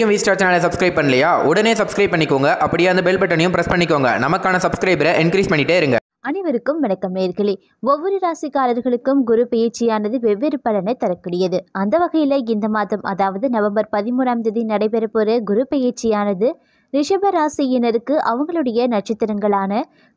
வரைக்கும் வீஸ்டார் சேனலை சப்ஸ்கிரைப் பண்ணலையா உடனே சப்ஸ்கிரைப் பண்ணிக்கோங்க அப்படியே அந்த பெல் பட்டனையும் பிரஸ் பண்ணிக்கோங்க நமக்கான சப்ஸ்கிரைபரை என்க்ரீஸ் பண்ணிட்டே இருங்க அனைவருக்கும் வணக்கம் நேர்களே ஒவ்வொரு ராசிக்காரர்களுக்கும் குரு பயிற்சியானது வெவ்வேறு பலனை தரக்கூடியது அந்த வகையில் இந்த மாதம் அதாவது நவம்பர் பதிமூணாம் தேதி நடைபெறப்போகிற குரு பயிற்சியானது ரிஷப ராசியினருக்கு அவங்களுடைய நட்சத்திரங்களான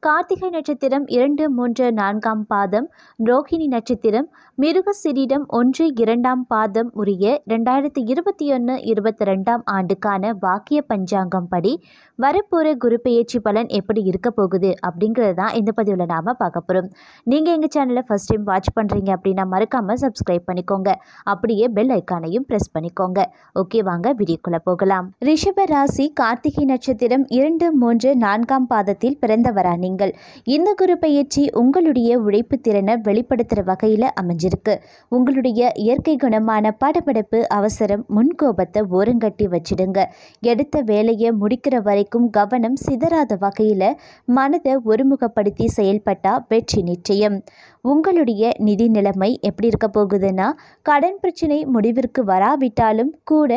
கார்த்திகை நட்சத்திரம் இரண்டு மூன்று நான்காம் பாதம் ரோஹிணி நட்சத்திரம் மிருக சிரீடம் ஒன்று இரண்டாம் பாதம் உரிய ரெண்டாயிரத்தி இருபத்தி ஒன்று இருபத்தி ரெண்டாம் ஆண்டுக்கான வாக்கிய பஞ்சாங்கம் படி வரப்போகிற குரு பெயர்ச்சி பலன் எப்படி இருக்க போகுது அப்படிங்கிறது தான் இந்த பதிவில் நாம் பார்க்க போகிறோம் நீங்கள் எங்கள் சேனலை ஃபஸ்ட் டைம் வாட்ச் பண்ணுறீங்க அப்படின்னா மறக்காமல் சப்ஸ்கிரைப் பண்ணிக்கோங்க அப்படியே பெல் ஐக்கானையும் ப்ரெஸ் பண்ணிக்கோங்க ஓகே வாங்க வீடியோக்குள்ளே போகலாம் ரிஷப ராசி கார்த்திகை ராசி நட்சத்திரம் இரண்டு மூன்று நான்காம் பாதத்தில் பிறந்தவரா நீங்கள் இந்த குரு பயிற்சி உங்களுடைய உழைப்பு திறனை வெளிப்படுத்துகிற வகையில் அமைஞ்சிருக்கு உங்களுடைய இயற்கை குணமான படப்படைப்பு அவசரம் முன்கோபத்தை ஓரங்கட்டி வச்சிடுங்க எடுத்த வேலையை முடிக்கிற வரைக்கும் கவனம் சிதறாத வகையில் மனதை ஒருமுகப்படுத்தி செயல்பட்டா வெற்றி நிச்சயம் உங்களுடைய நிதி நிலைமை எப்படி இருக்க போகுதுன்னா கடன் பிரச்சனை முடிவிற்கு வராவிட்டாலும் கூட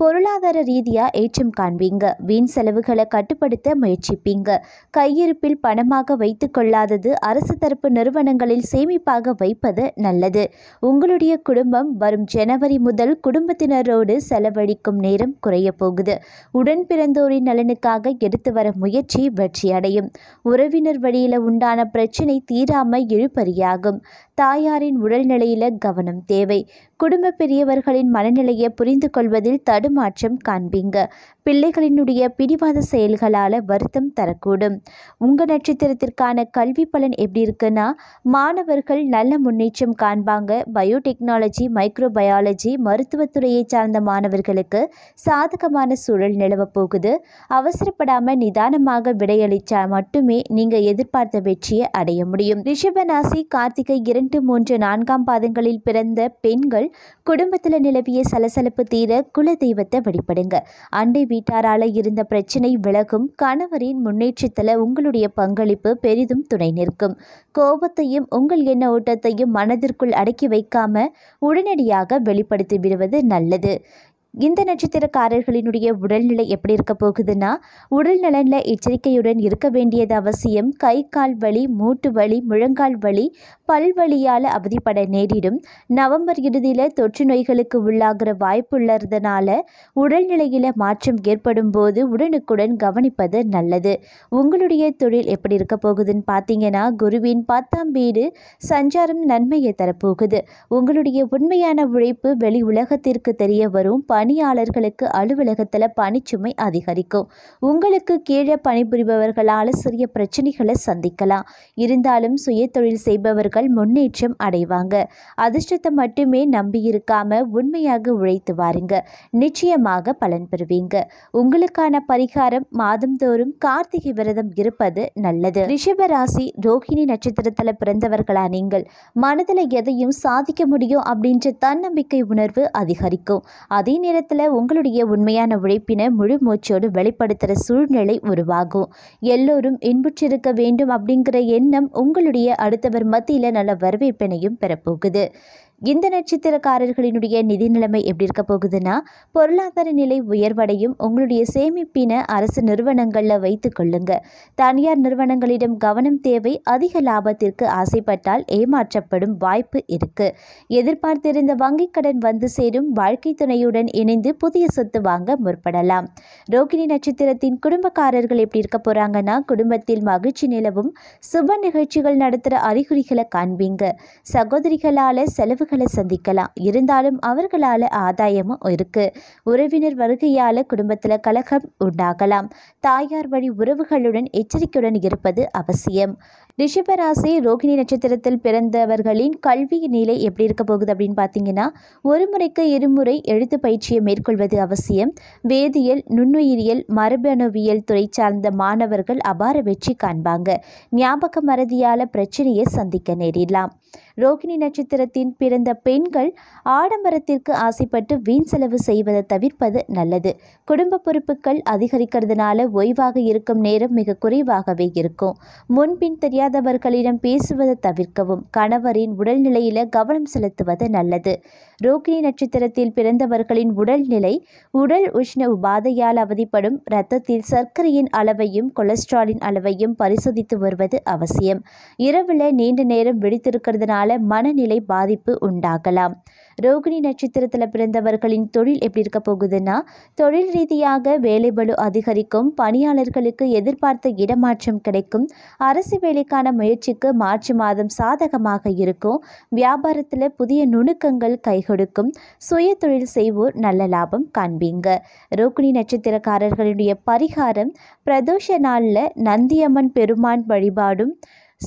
பொருளாதார ரீதியாக ஏற்றம் காண்பீங்க வீண் செலவுகளை கட்டுப்படுத்த முயற்சிப்பீங்க கையிருப்பில் பணமாக வைத்து கொள்ளாதது அரசு தரப்பு நிறுவனங்களில் சேமிப்பாக வைப்பது நல்லது உங்களுடைய குடும்பம் வரும் ஜனவரி முதல் குடும்பத்தினரோடு செலவழிக்கும் நேரம் குறைய போகுது உடன் பிறந்தோரின் நலனுக்காக எடுத்து வர முயற்சி வெற்றியடையும் உறவினர் வழியில் உண்டான பிரச்சினை தீராமல் இழுபறியாகும் தாயாரின் உடல்நிலையில கவனம் தேவை குடும்ப பெரியவர்களின் மனநிலையை புரிந்து கொள்வதில் தடுமாற்றம் காண்பீங்க பிள்ளைகளினுடைய பிடிவாத செயல்களால் வருத்தம் தரக்கூடும் உங்கள் நட்சத்திரத்திற்கான கல்வி பலன் எப்படி இருக்குன்னா மாணவர்கள் நல்ல முன்னேற்றம் காண்பாங்க பயோடெக்னாலஜி மைக்ரோபயாலஜி மருத்துவத்துறையை சார்ந்த மாணவர்களுக்கு சாதகமான சூழல் நிலவ போகுது அவசரப்படாமல் நிதானமாக விடையளித்தால் மட்டுமே நீங்கள் எதிர்பார்த்த வெற்றியை அடைய முடியும் ரிஷபராசி கார்த்திகை இரண்டு இரண்டு மூன்று நான்காம் பாதங்களில் பிறந்த பெண்கள் குடும்பத்தில் நிலவிய சலசலப்பு தீர குலதெய்வத்தை வழிபடுங்க அண்டை வீட்டாரால் இருந்த பிரச்சனை விலகும் கணவரின் முன்னேற்றத்தில் உங்களுடைய பங்களிப்பு பெரிதும் துணை நிற்கும் கோபத்தையும் உங்கள் எண்ண ஓட்டத்தையும் மனதிற்குள் அடக்கி வைக்காம உடனடியாக வெளிப்படுத்தி விடுவது நல்லது இந்த நட்சத்திரக்காரர்களினுடைய உடல்நிலை எப்படி இருக்க போகுதுன்னா உடல் நலனில் எச்சரிக்கையுடன் இருக்க வேண்டியது அவசியம் கை கால் வலி மூட்டு வலி முழங்கால் வலி பல்வழியால் அவதிப்பட நேரிடும் நவம்பர் இறுதியில் தொற்று நோய்களுக்கு உள்ளாகிற வாய்ப்பு உள்ளதுனால உடல்நிலையில் மாற்றம் ஏற்படும் போது உடனுக்குடன் கவனிப்பது நல்லது உங்களுடைய தொழில் எப்படி இருக்க போகுதுன்னு பார்த்தீங்கன்னா குருவின் பத்தாம் வீடு சஞ்சாரம் நன்மையை தரப்போகுது உங்களுடைய உண்மையான உழைப்பு வெளி உலகத்திற்கு தெரிய வரும் ப பணியாளர்களுக்கு அலுவலகத்தில் பணிச்சுமை அதிகரிக்கும் உங்களுக்கு கீழே பணிபுரிபவர்களால் சிறிய பிரச்சனைகளை சந்திக்கலாம் இருந்தாலும் சுய தொழில் செய்பவர்கள் முன்னேற்றம் அடைவாங்க அதிர்ஷ்டத்தை மட்டுமே நம்பியிருக்காம உண்மையாக உழைத்து வாருங்க நிச்சயமாக பலன் பெறுவீங்க உங்களுக்கான பரிகாரம் மாதந்தோறும் கார்த்திகை விரதம் இருப்பது நல்லது ரிஷபராசி ரோஹிணி நட்சத்திரத்தில் பிறந்தவர்களா நீங்கள் மனதில் எதையும் சாதிக்க முடியும் அப்படின்ற தன்னம்பிக்கை உணர்வு அதிகரிக்கும் அதே நேரத்தில் உங்களுடைய உண்மையான உழைப்பினை முழு மூச்சோடு வெளிப்படுத்துகிற சூழ்நிலை உருவாகும் எல்லோரும் இன்புற்றிருக்க வேண்டும் அப்படிங்கிற எண்ணம் உங்களுடைய அடுத்தவர் மத்தியில் நல்ல வரவேற்பினையும் பெறப்போகுது இந்த நட்சத்திரக்காரர்களினுடைய நிதி நிலைமை எப்படி இருக்க போகுதுன்னா பொருளாதார நிலை உயர்வடையும் உங்களுடைய சேமிப்பின அரசு நிறுவனங்களில் வைத்து கொள்ளுங்க தனியார் நிறுவனங்களிடம் கவனம் தேவை அதிக லாபத்திற்கு ஆசைப்பட்டால் ஏமாற்றப்படும் வாய்ப்பு இருக்கு எதிர்பார்த்திருந்த வங்கிக் கடன் வந்து சேரும் வாழ்க்கை துணையுடன் இணைந்து புதிய சொத்து வாங்க முற்படலாம் ரோகிணி நட்சத்திரத்தின் குடும்பக்காரர்கள் எப்படி இருக்க போறாங்கன்னா குடும்பத்தில் மகிழ்ச்சி நிலவும் சுப நிகழ்ச்சிகள் நடத்துகிற அறிகுறிகளை காண்பீங்க சகோதரிகளால் செலவுகளை சந்திக்கலாம் இருந்தாலும் அவர்களால் ஆதாயமும் இருக்கு உறவினர் வருகையால் குடும்பத்தில் கலகம் உண்டாகலாம் தாயார் வழி உறவுகளுடன் எச்சரிக்கையுடன் இருப்பது அவசியம் ரிஷபராசி ரோகிணி நட்சத்திரத்தில் பிறந்தவர்களின் கல்வி நிலை எப்படி இருக்க போகுது அப்படின்னு பார்த்தீங்கன்னா ஒரு முறைக்கு இருமுறை எழுத்து பயிற்சியை மேற்கொள்வது அவசியம் வேதியியல் நுண்ணுயிரியல் மரபணுவியல் துறை சார்ந்த மாணவர்கள் அபார வெற்றி காண்பாங்க ஞாபக மறதியால் பிரச்சனையை சந்திக்க நேரிடலாம் ரோகிணி நட்சத்திரத்தின் பிறந்த பெண்கள் ஆடம்பரத்திற்கு ஆசைப்பட்டு வீண் செலவு செய்வதை தவிர்ப்பது நல்லது குடும்ப பொறுப்புகள் அதிகரிக்கிறதுனால ஓய்வாக இருக்கும் நேரம் மிக குறைவாகவே இருக்கும் முன்பின் தெரியாதவர்களிடம் பேசுவதை தவிர்க்கவும் கணவரின் உடல்நிலையில கவனம் செலுத்துவது நல்லது ரோகிணி நட்சத்திரத்தில் பிறந்தவர்களின் உடல்நிலை உடல் உஷ்ண உபாதையால் அவதிப்படும் இரத்தத்தில் சர்க்கரையின் அளவையும் கொலஸ்ட்ராலின் அளவையும் பரிசோதித்து வருவது அவசியம் இரவில் நீண்ட நேரம் விழித்திருக்கிறதுனால பல மனநிலை பாதிப்பு உண்டாகலாம் ரோகிணி நட்சத்திரத்தில் பிறந்தவர்களின் தொழில் எப்படி இருக்க போகுதுன்னா தொழில் ரீதியாக வேலைபலு அதிகரிக்கும் பணியாளர்களுக்கு எதிர்பார்த்த இடமாற்றம் கிடைக்கும் அரசு வேலைக்கான முயற்சிக்கு மார்ச் மாதம் சாதகமாக இருக்கும் வியாபாரத்தில் புதிய நுணுக்கங்கள் கை கொடுக்கும் சுய தொழில் செய்வோர் நல்ல லாபம் காண்பீங்க ரோகிணி நட்சத்திரக்காரர்களுடைய பரிகாரம் பிரதோஷ நாளில் நந்தியம்மன் பெருமான் வழிபாடும்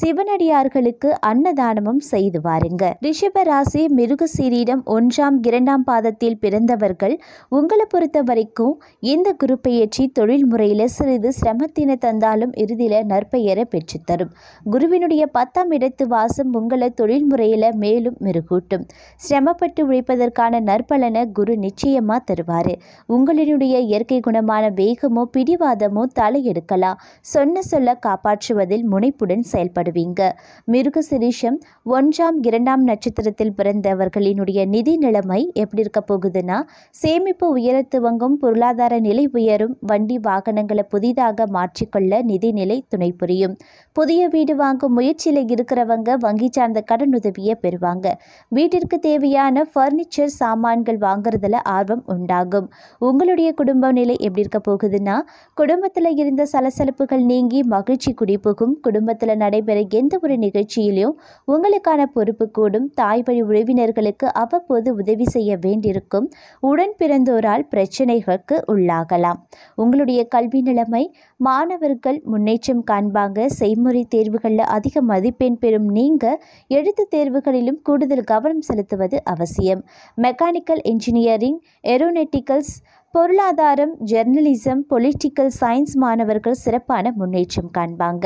சிவனடியார்களுக்கு அன்னதானமும் செய்து வாருங்க ரிஷபராசி மிருகசீரிடம் ஒன்றாம் இரண்டாம் பாதத்தில் பிறந்தவர்கள் உங்களை பொறுத்த வரைக்கும் இந்த குருப்பெயர்ச்சி தொழில் முறையில் சிறிது சிரமத்தினை தந்தாலும் இறுதியில் நற்பெயரை பெற்றுத்தரும் குருவினுடைய பத்தாம் இடத்து வாசம் உங்களை தொழில் முறையில் மேலும் மெருகூட்டும் சிரமப்பட்டு உழைப்பதற்கான நற்பலனை குரு நிச்சயமாக தருவார் உங்களினுடைய இயற்கை குணமான வேகமோ பிடிவாதமோ தலையெடுக்கலாம் சொன்ன சொல்ல காப்பாற்றுவதில் முனைப்புடன் செயல்படும் பயன்படுவீங்க மிருகசிரீஷம் ஒன்றாம் இரண்டாம் நட்சத்திரத்தில் பிறந்தவர்களினுடைய நிதி நிலைமை எப்படி இருக்க போகுதுன்னா சேமிப்பு உயரத்துவங்கும் பொருளாதார நிலை உயரும் வண்டி வாகனங்களை புதிதாக மாற்றிக்கொள்ள நிதிநிலை துணை புரியும் புதிய வீடு வாங்கும் முயற்சியில் இருக்கிறவங்க வங்கி சார்ந்த கடன் உதவியை பெறுவாங்க வீட்டிற்கு தேவையான ஃபர்னிச்சர் சாமான்கள் வாங்குறதுல ஆர்வம் உண்டாகும் உங்களுடைய குடும்ப நிலை எப்படி இருக்க போகுதுன்னா குடும்பத்தில் இருந்த சலசலப்புகள் நீங்கி மகிழ்ச்சி குடிபுகும் குடும்பத்தில் நடைபெற நடைபெற எந்த ஒரு நிகழ்ச்சியிலும் உங்களுக்கான பொறுப்பு கூடும் தாய் வழி உறவினர்களுக்கு அவ்வப்போது உதவி செய்ய வேண்டியிருக்கும் உடன் பிறந்தோரால் பிரச்சனைகளுக்கு உள்ளாகலாம் உங்களுடைய கல்வி நிலைமை மாணவர்கள் முன்னேற்றம் காண்பாங்க செய்முறை தேர்வுகளில் அதிக மதிப்பெண் பெறும் நீங்கள் எழுத்து தேர்வுகளிலும் கூடுதல் கவனம் செலுத்துவது அவசியம் மெக்கானிக்கல் இன்ஜினியரிங் ஏரோனெட்டிக்கல்ஸ் பொருளாதாரம் ஜெர்னலிசம் பொலிட்டிக்கல் சயின்ஸ் மாணவர்கள் சிறப்பான முன்னேற்றம் காண்பாங்க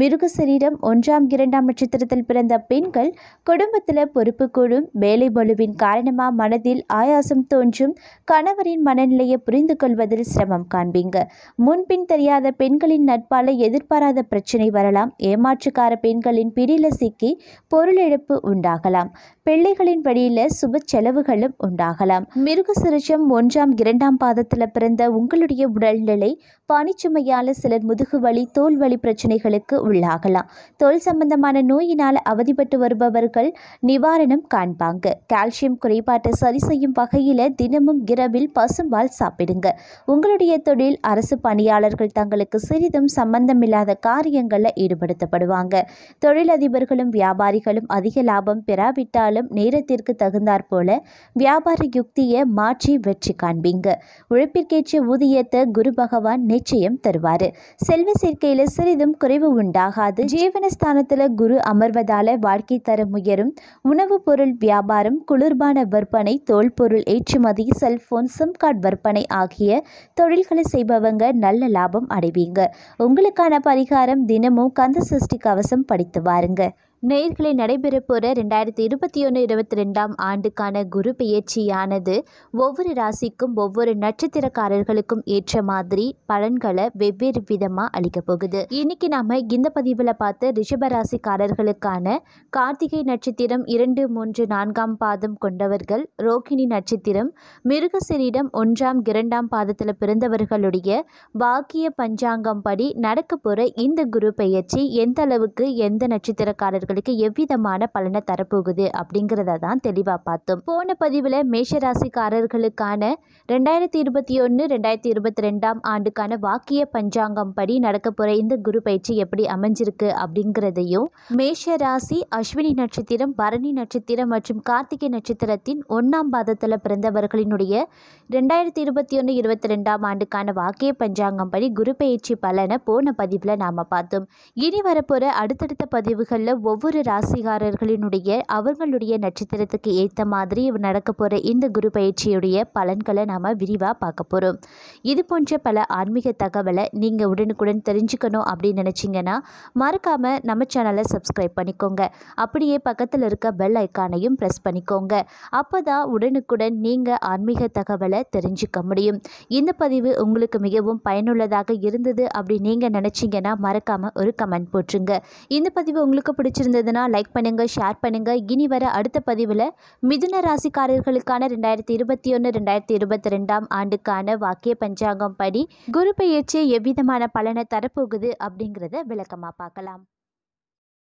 மிருக சரீரம் ஒன்றாம் இரண்டாம் நட்சத்திரத்தில் பிறந்த பெண்கள் குடும்பத்தில் பொறுப்பு கூடும் வேலை பலுவின் காரணமாக மனதில் ஆயாசம் தோன்றும் கணவரின் மனநிலையை புரிந்து கொள்வதில் சிரமம் காண்பீங்க முன்பின் தெரியாத பெண்களின் நட்பால எதிர்பாராத பிரச்சனை வரலாம் ஏமாற்றுக்கார பெண்களின் பிடியில் சிக்கி பொருளிழப்பு உண்டாகலாம் பிள்ளைகளின் படியில் சுப செலவுகளும் உண்டாகலாம் மிருக சிறுச்சம் ஒன்றாம் இரண்டாம் பாதத்தில் பிறந்த உங்களுடைய உடல்நிலை பனிச்சுமையால் சிலர் முதுகு வலி தோல் வலி பிரச்சனைகளுக்கு உள்ளாகலாம் தோல் சம்பந்தமான நோயினால் அவதிப்பட்டு வருபவர்கள் நிவாரணம் காண்பாங்க கால்சியம் குறைபாட்டை சரி செய்யும் வகையில் தினமும் இரவில் பசும்பால் சாப்பிடுங்க உங்களுடைய தொழில் அரசு பணியாளர்கள் தங்களுக்கு சிறிதும் இல்லாத காரியங்களில் ஈடுபடுத்தப்படுவாங்க தொழிலதிபர்களும் வியாபாரிகளும் அதிக லாபம் பெறாவிட்டால் காலம் நேரத்திற்கு தகுந்தாற்போல போல வியாபார யுக்தியை மாற்றி வெற்றி காண்பீங்க உழைப்பிற்கேற்ற ஊதியத்தை குரு பகவான் நிச்சயம் தருவார் செல்வ சேர்க்கையில் சிறிதும் குறைவு உண்டாகாது ஜீவனஸ்தானத்தில் குரு அமர்வதால வாழ்க்கை தர முயரும் உணவுப் பொருள் வியாபாரம் குளிர்பான விற்பனை தோல் பொருள் ஏற்றுமதி செல்போன் சிம் கார்டு விற்பனை ஆகிய தொழில்களை செய்பவங்க நல்ல லாபம் அடைவீங்க உங்களுக்கான பரிகாரம் தினமும் கந்த சஷ்டி கவசம் படித்து வாருங்க நேர்களை நடைபெறப்போகிற ரெண்டாயிரத்தி இருபத்தி ஒன்று இருபத்தி ரெண்டாம் ஆண்டுக்கான குரு பெயர்ச்சியானது ஒவ்வொரு ராசிக்கும் ஒவ்வொரு நட்சத்திரக்காரர்களுக்கும் ஏற்ற மாதிரி பலன்களை வெவ்வேறு விதமாக அளிக்க போகுது இன்னைக்கு நாம இந்த பதிவில் பார்த்த ரிஷபராசிக்காரர்களுக்கான கார்த்திகை நட்சத்திரம் இரண்டு மூன்று நான்காம் பாதம் கொண்டவர்கள் ரோகிணி நட்சத்திரம் மிருகசிரிடம் ஒன்றாம் இரண்டாம் பாதத்தில் பிறந்தவர்களுடைய பாக்கிய பஞ்சாங்கம் படி நடக்க போகிற இந்த குரு பெயர்ச்சி எந்த அளவுக்கு எந்த நட்சத்திரக்காரர்கள் அவர்களுக்கு எவ்விதமான பலனை தரப்போகுது அப்படிங்கிறத தான் தெளிவாக பார்த்தோம் போன பதிவில் மேஷராசிக்காரர்களுக்கான ரெண்டாயிரத்தி இருபத்தி ஒன்று ரெண்டாயிரத்தி இருபத்தி ரெண்டாம் ஆண்டுக்கான வாக்கிய பஞ்சாங்கம் படி நடக்க போகிற இந்த குரு பயிற்சி எப்படி அமைஞ்சிருக்கு அப்படிங்கிறதையும் மேஷ ராசி அஸ்வினி நட்சத்திரம் பரணி நட்சத்திரம் மற்றும் கார்த்திகை நட்சத்திரத்தின் ஒன்றாம் பாதத்தில் பிறந்தவர்களினுடைய ரெண்டாயிரத்தி இருபத்தி ஒன்று இருபத்தி ரெண்டாம் ஆண்டுக்கான வாக்கிய பஞ்சாங்கம் படி குரு பயிற்சி பலனை போன பதிவில் நாம் பார்த்தோம் இனி வரப்போகிற அடுத்தடுத்த பதிவுகளில் ஒவ்வொரு ராசிகாரர்களினுடைய அவர்களுடைய நட்சத்திரத்துக்கு ஏற்ற மாதிரி நடக்க போகிற இந்த குரு பயிற்சியுடைய பலன்களை நாம் விரிவாக பார்க்க போகிறோம் இது போன்ற பல ஆன்மீக தகவலை நீங்கள் உடனுக்குடன் தெரிஞ்சுக்கணும் அப்படின்னு நினச்சிங்கன்னா மறக்காமல் நம்ம சேனலை சப்ஸ்கிரைப் பண்ணிக்கோங்க அப்படியே பக்கத்தில் இருக்க பெல் ஐக்கானையும் ப்ரெஸ் பண்ணிக்கோங்க அப்போ தான் உடனுக்குடன் நீங்கள் ஆன்மீக தகவலை தெரிஞ்சுக்க முடியும் இந்த பதிவு உங்களுக்கு மிகவும் பயனுள்ளதாக இருந்தது அப்படி நீங்கள் நினச்சிங்கன்னா மறக்காமல் ஒரு கமெண்ட் போட்டுருங்க இந்த பதிவு உங்களுக்கு பிடிச்சிருக்கு பிடிச்சிருந்ததுன்னா லைக் பண்ணுங்கள் ஷேர் பண்ணுங்கள் இனி வர அடுத்த பதிவில் மிதுன ராசிக்காரர்களுக்கான ரெண்டாயிரத்தி இருபத்தி ஒன்று ரெண்டாயிரத்தி இருபத்தி ரெண்டாம் ஆண்டுக்கான வாக்கிய பஞ்சாங்கம் படி குரு பயிற்சி எவ்விதமான பலனை தரப்போகுது அப்படிங்கிறத விளக்கமாக பார்க்கலாம்